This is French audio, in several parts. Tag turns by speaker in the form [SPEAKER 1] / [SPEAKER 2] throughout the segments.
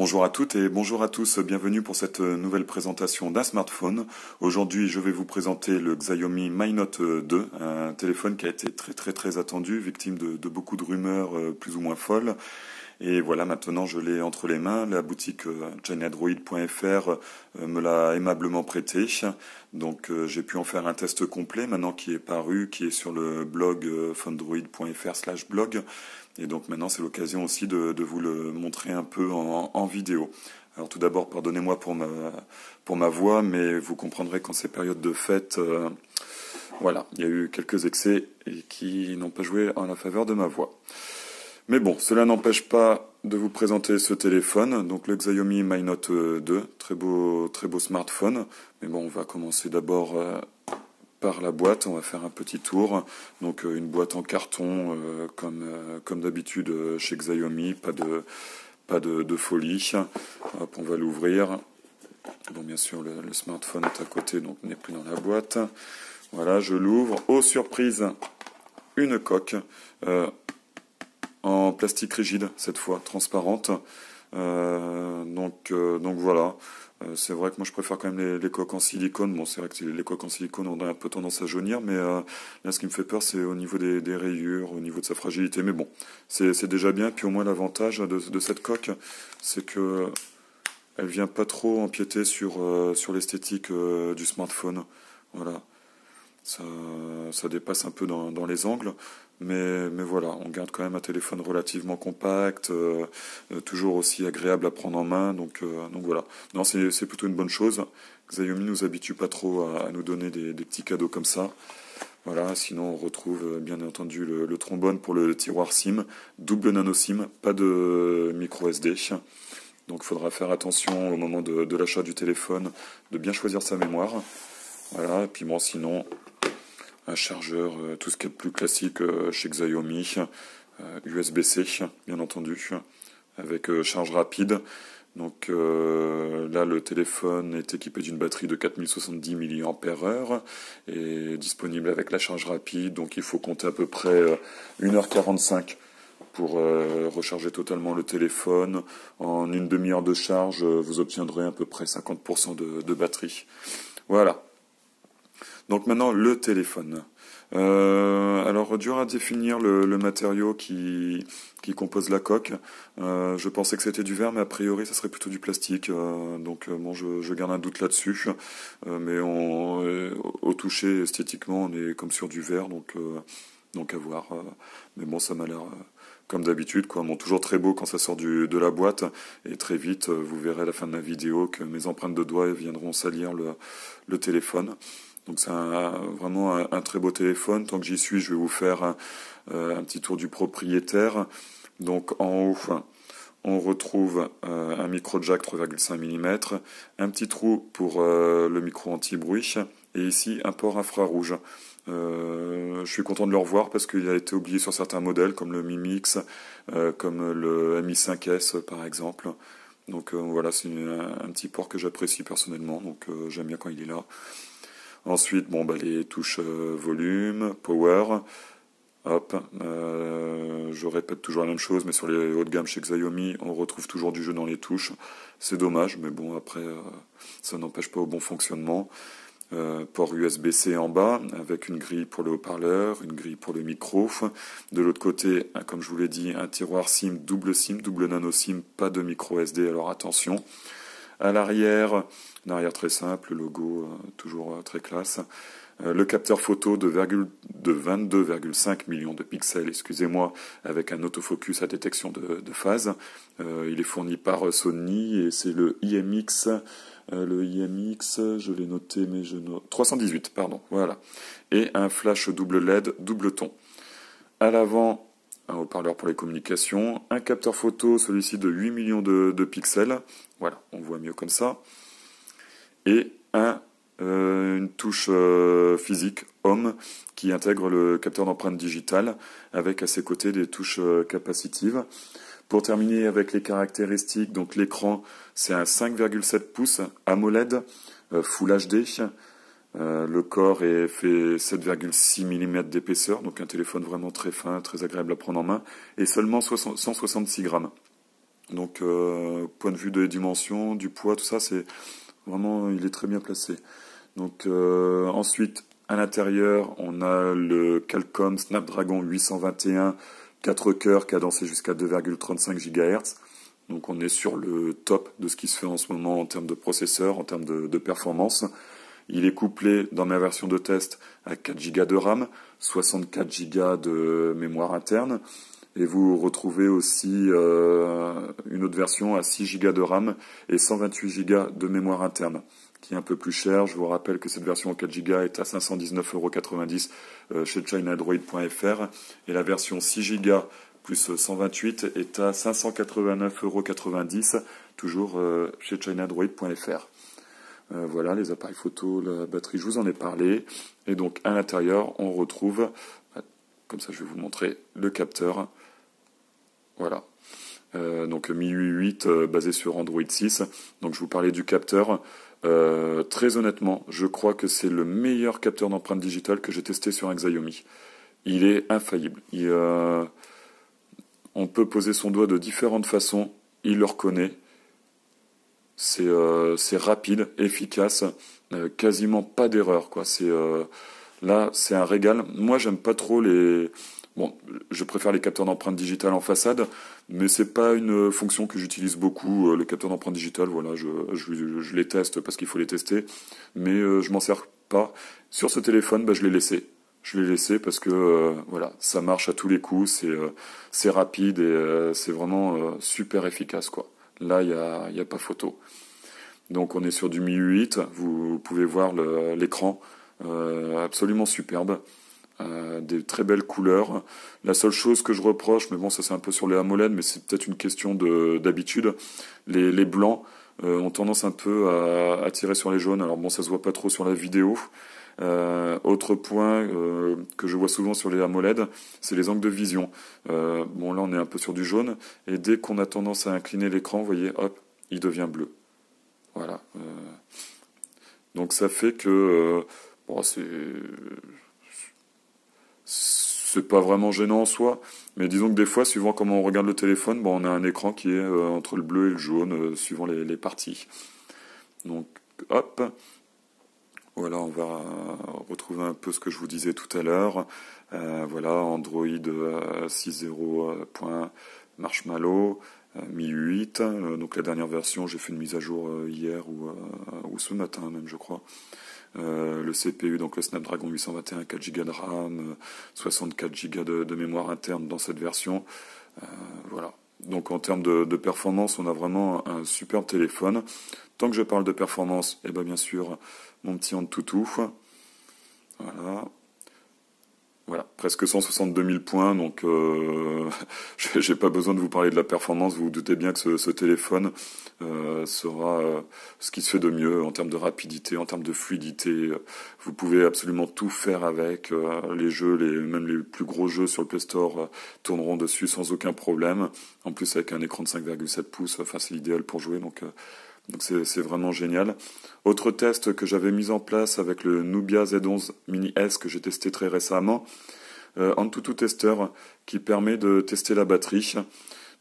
[SPEAKER 1] Bonjour à toutes et bonjour à tous, bienvenue pour cette euh, nouvelle présentation d'un smartphone. Aujourd'hui je vais vous présenter le Xiaomi Mi Note 2, euh, un téléphone qui a été très très très attendu, victime de, beaucoup de rumeurs euh, plus ou moins folles. Et voilà, maintenant je l'ai entre les mains. La boutique janadroid.fr me l'a aimablement prêté. Donc j'ai pu en faire un test complet maintenant qui est paru, qui est sur le blog fundroid.fr slash blog. Et donc maintenant, c'est l'occasion aussi de, vous le montrer un peu en, vidéo. Alors tout d'abord, pardonnez-moi pour ma, pour ma voix, mais vous comprendrez qu'en ces périodes de fête, euh, voilà, il y a eu quelques excès et qui n'ont pas joué en la faveur de ma voix. Mais bon, cela n'empêche pas de vous présenter ce téléphone, donc le Xiaomi Mi Note 2, euh, très beau, très beau smartphone. Mais bon, on va commencer d'abord euh, par la boîte. On va faire un petit tour. Donc euh, une boîte en carton euh, euh, comme, d'habitude chez Xiaomi, pas de, pas de, folie. Hop, on va l'ouvrir. bien sûr, le, smartphone est à côté, donc n'est plus dans la boîte. Voilà, je l'ouvre. Oh, surprise Une coque en plastique rigide, cette fois, transparente. donc, donc voilà, euh, c'est vrai que moi je préfère quand même les, coques en silicone. Bon, c'est vrai que les coques en silicone ont un peu tendance à jaunir, mais euh, là ce qui me fait peur c'est au niveau des, rayures, au niveau de sa fragilité. Mais bon, c'est déjà bien. Puis au moins l'avantage hein, de, cette coque, c'est que elle vient pas trop empiéter sur, euh, l'esthétique du smartphone. Voilà. Ça, dépasse un peu dans les angles, mais, voilà, on garde quand même un téléphone relativement compact, euh, euh, toujours aussi agréable à prendre en main. Donc, euh, voilà, non, c'est plutôt une bonne chose. Xiaomi nous habitue pas trop à, nous donner des, petits cadeaux comme ça. Voilà, sinon on retrouve bien entendu le, trombone pour le tiroir SIM, double nano SIM, pas de micro SD. Donc il faudra faire attention au moment de, de l'achat du téléphone, de bien choisir sa mémoire. Voilà, et puis bon, sinon, un chargeur, euh, tout ce qui est plus classique euh, chez Xiaomi, USB-C euh, bien entendu, avec charge rapide. Donc là, le téléphone est équipé d'une batterie de 4070 mAh et disponible avec la charge rapide. Donc il faut compter à peu près 1h45 pour recharger totalement le téléphone. En une demi-heure de charge, vous obtiendrez à peu près 50% de batterie. Voilà. Donc maintenant, le téléphone. Euh, alors, dur à définir le, matériau qui, qui, compose la coque. Euh, je pensais que c'était du verre, mais a priori, ça serait plutôt du plastique. Euh, donc, bon, je, garde un doute là-dessus. mais au toucher, esthétiquement, on est comme sur du verre, donc, donc à voir. mais bon, ça m'a l'air comme d'habitude, quoi. Bon, toujours très beau quand ça sort de la boîte. Et très vite, vous verrez à la fin de la vidéo que mes empreintes de doigts viendront salir le téléphone. Donc c'est vraiment un, très beau téléphone. Tant que j'y suis, je vais vous faire un, euh, petit tour du propriétaire. Donc en haut, on retrouve euh, un micro jack 3,5 mm, un petit trou pour euh, le micro anti-bruit, et ici un port infrarouge. je suis content de le revoir parce qu'il a été oublié sur certains modèles comme le Mi Mix, comme le Mi 5S par exemple. Donc voilà, c'est un, petit port que j'apprécie personnellement, donc j'aime bien quand il est là. Ensuite, bon, bah, les touches euh, volume, power. Hop, euh, je répète toujours la même chose, mais sur les hauts de gamme chez Xiaomi, on retrouve toujours du jeu dans les touches. C'est dommage, mais bon, après, euh, ça n'empêche pas au bon fonctionnement. port USB-C en bas, avec une grille pour le haut-parleur, une grille pour le micro. De l'autre côté, comme je vous l'ai dit, un tiroir SIM, double SIM, double nano SIM, pas de micro SD, alors attention. À l'arrière, un arrière très simple, le logo euh, toujours euh, très classe. Euh, le capteur photo de, 22,5 millions de pixels, excusez-moi, avec un autofocus à détection de, phase. il est fourni par Sony et c'est le IMX. le IMX, je l'ai noté, mais je note. 318, pardon, voilà. Et un flash double LED, double ton. À l'avant, un haut-parleur pour les communications, un capteur photo, celui-ci de 8 millions de, pixels, voilà, on voit mieux comme ça, et euh, une touche euh, physique Home, qui intègre le capteur d'empreinte digitale avec à ses côtés des touches euh, capacitives. Pour terminer avec les caractéristiques, donc l'écran, c'est un 5,7 pouces AMOLED Full HD euh, le corps est fait 7,6 mm d'épaisseur, donc un téléphone vraiment très fin, très agréable à prendre en main, et seulement 166 grammes. Donc, euh, point de vue des dimensions, du poids, tout ça, c'est vraiment, il est très bien placé. Donc, euh, ensuite, à l'intérieur, on a le Qualcomm Snapdragon 821 4 a dansé jusqu'à 2,35 GHz. Donc, on est sur le top de ce qui se fait en ce moment en termes de processeur, en termes de performance. Il est couplé, dans ma version de test, à 4 Go de RAM, 64 Go de mémoire interne, et vous retrouvez aussi euh, une autre version à 6 Go de RAM et 128 Go de mémoire interne, qui est un peu plus cher. Je vous rappelle que cette version 4 Go est à 519,90€ euh, chez ChinaDroid.fr et la version 6 Go plus 128 est à 589,90€, toujours euh, chez ChinaDroid.fr. Euh, voilà, les appareils photo, la batterie, je vous en ai parlé. Et donc à l'intérieur, on retrouve, bah, comme ça je vais vous montrer, le capteur. Voilà. Euh, donc Mi 8 euh, basé sur Android 6. Donc je vous parlais du capteur. très honnêtement, je crois que c'est le meilleur capteur d'empreinte digitale que j'ai testé sur un Xiaomi. Il est infaillible. on peut poser son doigt de différentes façons, il le reconnaît, euh, c'est rapide, efficace, euh, quasiment pas d'erreur. Euh, là, c'est un régal. Moi, j'aime pas trop les... Bon, je préfère les capteurs d'empreintes digitales en façade, mais c'est pas une fonction que j'utilise beaucoup. Les capteurs d'empreintes digitales, voilà, je, les teste parce qu'il faut les tester, mais je m'en sers pas. Sur ce téléphone, bah, je l'ai laissé je l'ai laissé parce que voilà, ça marche à tous les coups, c'est rapide et c'est vraiment super efficace quoi. Là, il n'y a, y a, pas photo. Donc on est sur du 8. vous pouvez voir l'écran euh, absolument superbe, euh, des très belles couleurs. La seule chose que je reproche, mais bon ça c'est un peu sur les AMOLED, mais c'est peut-être une question d'habitude, les, blancs euh, ont tendance un peu à, à, tirer sur les jaunes, alors bon ça se voit pas trop sur la vidéo, euh, autre point euh, que je vois souvent sur les AMOLED, c'est les angles de vision. Euh, bon, là, on est un peu sur du jaune, et dès qu'on a tendance à incliner l'écran, vous voyez, hop, il devient bleu. Voilà. donc, ça fait que. bon, c'est. C'est pas vraiment gênant en soi, mais disons que des fois, suivant comment on regarde le téléphone, on a un écran qui est entre le bleu et le jaune, suivant les parties. Donc, hop. Voilà, on va euh, retrouver un peu ce que je vous disais tout à l'heure. Euh, voilà, Android 6.0. Euh, Marshmallow, Mi 8. donc la dernière version, j'ai fait une mise à jour hier ou, ce matin même, je crois. le CPU, donc le Snapdragon 821, 4 Go de RAM, 64 Go de, de mémoire interne dans cette version. voilà. Donc en termes de, performance, on a vraiment un, super téléphone. Tant que je parle de performance, eh bien bien sûr, mon petit Antutu. Voilà, voilà, presque 162 000 points, donc euh, j'ai pas besoin de vous parler de la performance, vous vous doutez bien que ce, téléphone euh, sera euh, ce qui se fait de mieux en termes de rapidité, en termes de fluidité, vous pouvez absolument tout faire avec, euh, les jeux, les, même les plus gros jeux sur le Play Store tourneront dessus sans aucun problème, en plus avec un écran de 5,7 pouces, enfin c'est l'idéal pour jouer, donc... Donc c'est vraiment génial. Autre test que j'avais mis en place avec le Nubia Z11 Mini S que j'ai testé très récemment, tout euh, Antutu Tester qui permet de tester la batterie.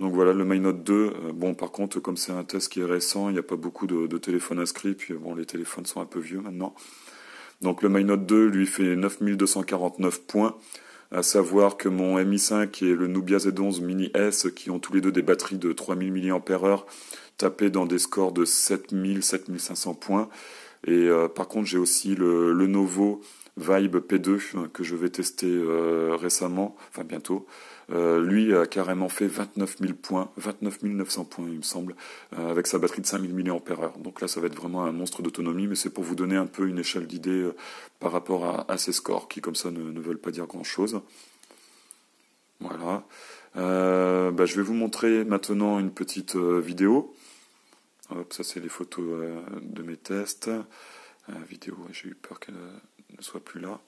[SPEAKER 1] Donc voilà, le MyNote 2, euh, bon par contre comme c'est un test qui est récent, il n'y a pas beaucoup de, téléphones inscrits, puis bon les téléphones sont un peu vieux maintenant. Donc le MyNote 2 lui fait 9249 points, à savoir que mon Mi5 et le Nubia Z11 Mini S, qui ont tous les deux des batteries de 3000 mAh, tapaient dans des scores de 7000-7500 points. Et euh, par contre, j'ai aussi le Lenovo Vibe P2 euh, que je vais tester euh, récemment, enfin bientôt. Euh, lui a carrément fait 29 points, 29 900 points il me semble, avec sa batterie de 5000 mAh. Donc là, ça va être vraiment un monstre d'autonomie, mais c'est pour vous donner un peu une échelle d'idée par rapport à, ces scores qui, comme ça, ne, veulent pas dire grand-chose. Voilà. Bah, je vais vous montrer maintenant une petite vidéo. Hop, ça c'est les photos de mes tests. vidéo, j'ai eu peur que ne soit plus là.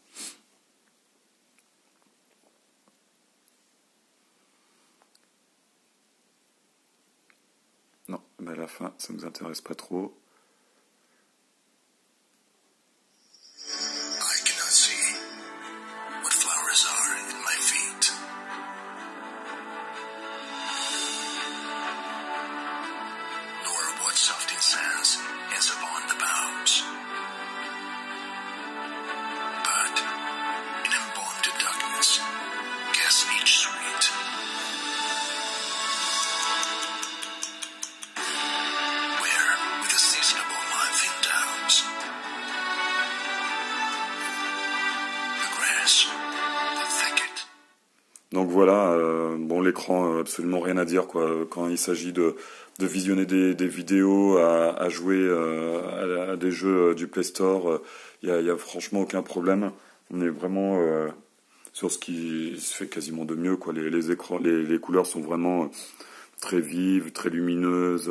[SPEAKER 1] Non, mais à la fin, ça ne nous intéresse pas trop. Donc voilà, euh, bon l'écran, euh, absolument rien à dire quoi. Quand il s'agit de, visionner des, vidéos, à, jouer euh, à, des jeux du Play Store, il n'y a, franchement aucun problème. On est vraiment sur ce qui se fait quasiment de mieux quoi. Les, couleurs sont vraiment très vives, très lumineuses.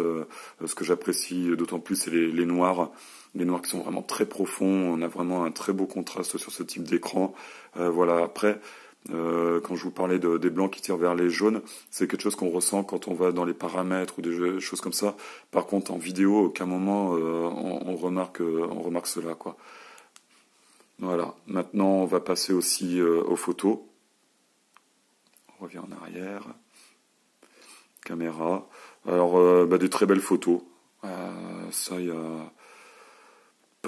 [SPEAKER 1] ce que j'apprécie d'autant plus, c'est les, noirs les noirs qui sont vraiment très profonds, on a vraiment un très beau contraste sur ce type d'écran. voilà, après, euh, quand je vous parlais des blancs qui tirent vers les jaunes, c'est quelque chose qu'on ressent quand on va dans les paramètres ou des choses comme ça. Par contre, en vidéo, aucun moment euh, euh, on, remarque, cela. Voilà. Maintenant, on va passer aussi aux photos. On revient en arrière. Caméra. Alors, bah, des très belles photos. ça, il y a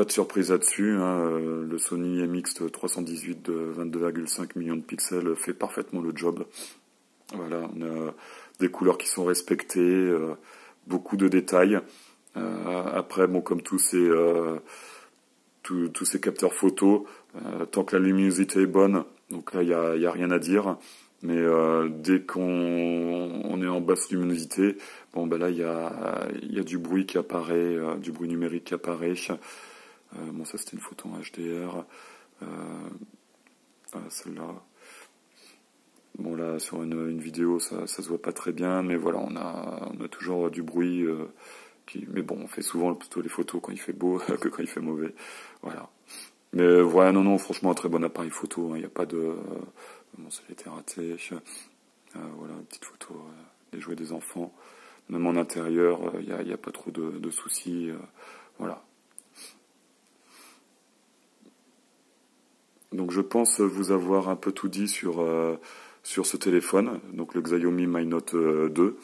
[SPEAKER 1] de surprise là-dessus, hein, euh, le Sony MX318 de 22,5 millions de pixels fait parfaitement le job. Voilà, des couleurs qui sont respectées, euh, beaucoup de détails. Euh, après, bon, comme tous ces, tous, ces capteurs photos, tant que la luminosité est bonne, donc là, il n'y a, rien à dire. Mais dès qu'on est en basse luminosité, bon, ben là, il y a, y a, du bruit qui apparaît, du bruit numérique qui apparaît. Euh, bon, ça c'était une photo en HDR. Euh, euh, celle-là. Bon, là, sur une, une vidéo, ça, ça, se voit pas très bien, mais voilà, on a, on a toujours du bruit. Qui, mais bon, on fait souvent plutôt les photos quand il fait beau que quand il fait mauvais. Voilà. Mais voilà, non, non, franchement, un très bon appareil photo. Hein. Il hein, n'y a pas de. Euh, bon, ça a été raté. voilà, une petite photo des jouets des enfants. Même en intérieur, il n'y a, a, pas trop de, de soucis. voilà. Donc je pense vous avoir un peu tout dit sur, euh, sur ce téléphone, donc le Xiaomi Mi Note 2. Euh,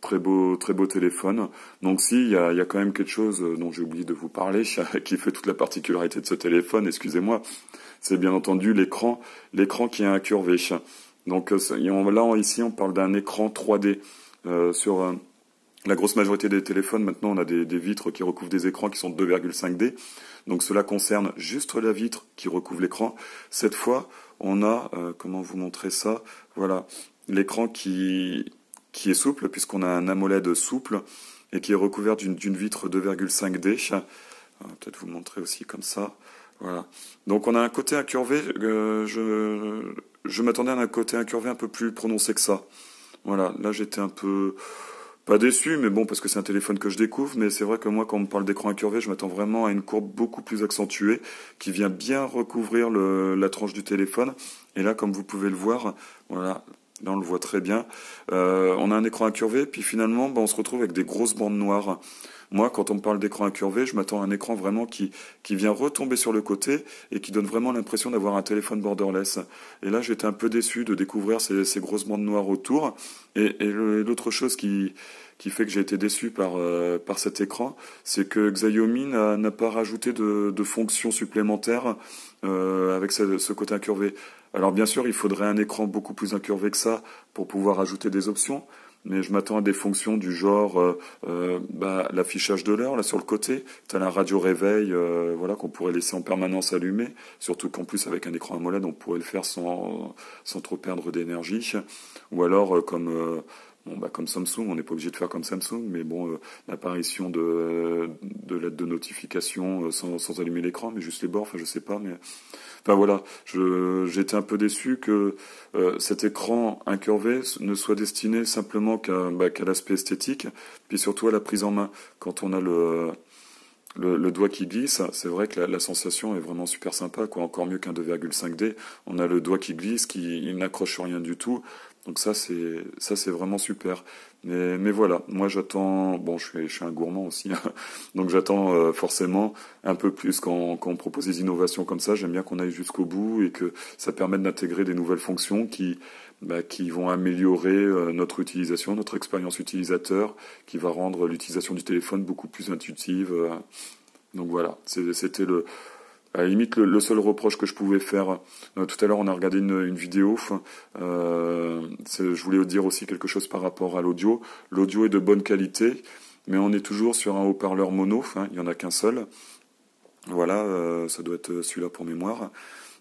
[SPEAKER 1] très beau, très beau téléphone. Donc si, il y a, y a, quand même quelque chose euh, dont j'ai oublié de vous parler, qui fait toute la particularité de ce téléphone, excusez-moi, c'est bien entendu l'écran, l'écran qui est incurvé. Donc là, ici, on parle d'un écran 3D sur... La grosse majorité des téléphones, maintenant, on a des, vitres qui recouvrent des écrans qui sont 2,5D. Donc cela concerne juste la vitre qui recouvre l'écran. Cette fois, on a, euh, comment vous montrer ça Voilà, l'écran qui, qui est souple, puisqu'on a un AMOLED souple et qui est recouvert d'une vitre 2,5D. Euh, peut-être vous montrer aussi comme ça. Voilà. Donc on a un côté incurvé. Euh, je je m'attendais à un côté incurvé un peu plus prononcé que ça. Voilà. Là j'étais un peu pas déçu, mais bon, parce que c'est un téléphone que je découvre, mais c'est vrai que moi, quand on me parle d'écran incurvé, je m'attends vraiment à une courbe beaucoup plus accentuée, qui vient bien recouvrir la tranche du téléphone. Et là, comme vous pouvez le voir, voilà, là on le voit très bien, euh, on a un écran incurvé, puis finalement, ben, on se retrouve avec des grosses bandes noires. Moi, quand on me parle d'écran incurvé, je m'attends à un écran vraiment qui, qui vient retomber sur le côté et qui donne vraiment l'impression d'avoir un téléphone borderless. Et là, j'étais un peu déçu de découvrir ces, ces grosses bandes noires autour. Et, et l'autre chose qui, qui fait que j'ai été déçu par, euh, par cet écran, c'est que Xiaomi n'a pas rajouté de, de fonctions supplémentaires euh, avec ce, ce, côté incurvé. Alors bien sûr, il faudrait un écran beaucoup plus incurvé que ça pour pouvoir ajouter des options, mais je m'attends à des fonctions du genre euh, euh, bah, l'affichage de l'heure là sur le côté. Tu as la radio réveil, euh, voilà qu'on pourrait laisser en permanence allumée, surtout qu'en plus avec un écran AMOLED on pourrait le faire sans sans trop perdre d'énergie. Ou alors comme Bon, bah, comme Samsung, on n'est pas obligé de faire comme Samsung, mais bon, euh, l'apparition de, de l'aide de notification euh, sans, sans, allumer l'écran, mais juste les bords, enfin, je sais pas, mais. Enfin, voilà, j'étais un peu déçu que euh, cet écran incurvé ne soit destiné simplement qu'à bah, l'aspect esthétique, puis surtout à la prise en main. Quand on a le. Le, doigt qui glisse, c'est vrai que la, sensation est vraiment super sympa, quoi. Encore mieux qu'un 2,5D. On a le doigt qui glisse, qui n'accroche rien du tout. Donc ça c'est ça c'est vraiment super. Mais, mais voilà, moi j'attends. Bon, je suis, je suis un gourmand aussi, hein. donc j'attends euh, forcément un peu plus quand, quand on propose des innovations comme ça. J'aime bien qu'on aille jusqu'au bout et que ça permette d'intégrer des nouvelles fonctions qui bah, qui vont améliorer euh, notre utilisation, notre expérience utilisateur, qui va rendre l'utilisation du téléphone beaucoup plus intuitive. Euh. donc voilà, c'était le, à limite, le, seul reproche que je pouvais faire, euh, tout à l'heure on a regardé une, vidéo, euh, je voulais dire aussi quelque chose par rapport à l'audio. L'audio est de bonne qualité, mais on est toujours sur un haut-parleur mono, hein, il n'y en a qu'un seul. Voilà, euh, ça doit être celui-là pour mémoire.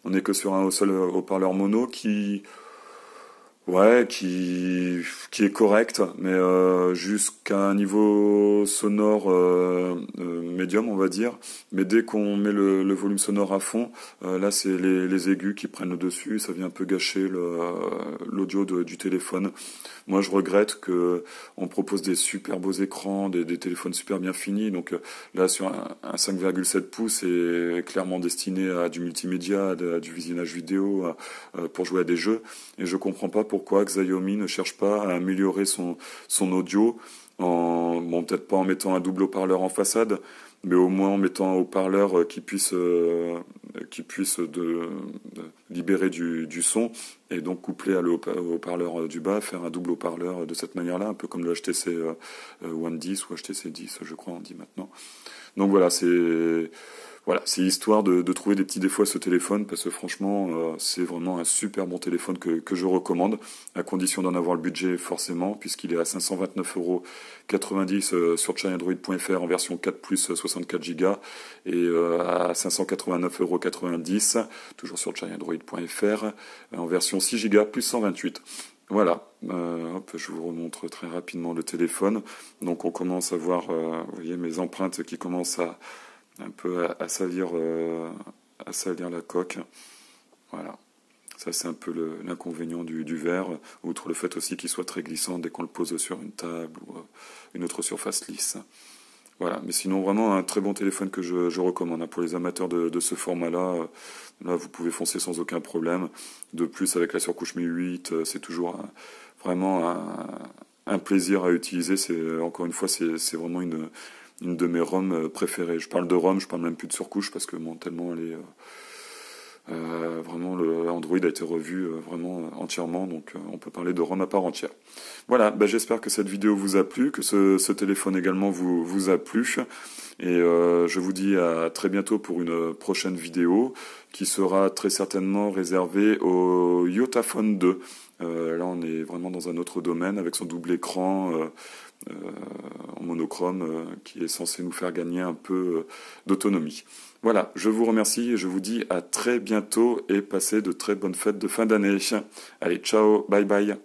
[SPEAKER 1] On n'est que sur un seul haut-parleur mono qui, Ouais, qui, qui est correct, mais euh, jusqu'à un niveau sonore euh, euh médium, on va dire. Mais dès qu'on met le, volume sonore à fond, euh, là, c'est les, aigus qui prennent le dessus. Ça vient un peu gâcher euh, l'audio du téléphone. Moi, je regrette que on propose des super beaux écrans, des, téléphones super bien finis. Donc là, sur un, 5,7 pouces, c'est clairement destiné à du multimédia, à, du visionnage vidéo, pour jouer à des jeux. Et je comprends pas pourquoi pourquoi Xiaomi ne cherche pas à améliorer son, son audio en, bon, peut-être pas en mettant un double haut-parleur en façade, mais au moins en mettant un haut-parleur euh, qui puisse, euh, qui puisse de, libérer du, son et donc coupler à le haut-parleur euh, du bas, faire un double haut-parleur de cette manière-là, un peu comme le HTC One 10 ou HTC 10, je crois, on dit maintenant. Donc voilà, c'est voilà, histoire de, trouver des petits défauts à ce téléphone parce que franchement, c'est vraiment un super bon téléphone que, que je recommande, à condition d'en avoir le budget forcément, puisqu'il est à 529,90€ sur chinandroid.fr en version 4 plus 64 Go et euh, à 589,90€, toujours sur giantroid.fr, en version 6 Go plus 128. Voilà, euh, je vous remontre très rapidement le téléphone. Donc on commence à voir, euh, vous voyez, mes empreintes qui commencent à un peu à, salir, à salir la coque. Voilà. Ça, c'est un peu l'inconvénient du, verre, outre le fait aussi qu'il soit très glissant dès qu'on le pose sur une table ou une autre surface lisse. Voilà, mais sinon vraiment un très bon téléphone que je, recommande hein, pour les amateurs de, ce format-là. Euh, là, vous pouvez foncer sans aucun problème. De plus, avec la surcouche 8, euh, c'est toujours vraiment un, plaisir à utiliser. Euh, encore une fois, c'est vraiment une, de mes ROM préférées. Je parle de ROM, je parle même plus de surcouche parce que mentalement tellement elle est euh, vraiment, le Android a été revu euh, vraiment euh, entièrement, donc on peut parler de ROM à part entière. Voilà, ben j'espère que cette vidéo vous a plu, que ce, téléphone également vous, vous a plu, et je vous dis à très bientôt pour une prochaine vidéo qui sera très certainement réservée au Yotaphone 2. là, on est vraiment dans un autre domaine avec son double écran euh, en monochrome euh, qui est censé nous faire gagner un peu euh, d'autonomie. Voilà, je vous remercie et je vous dis à très bientôt et passez de très bonnes fêtes de fin d'année. Allez, ciao, bye bye.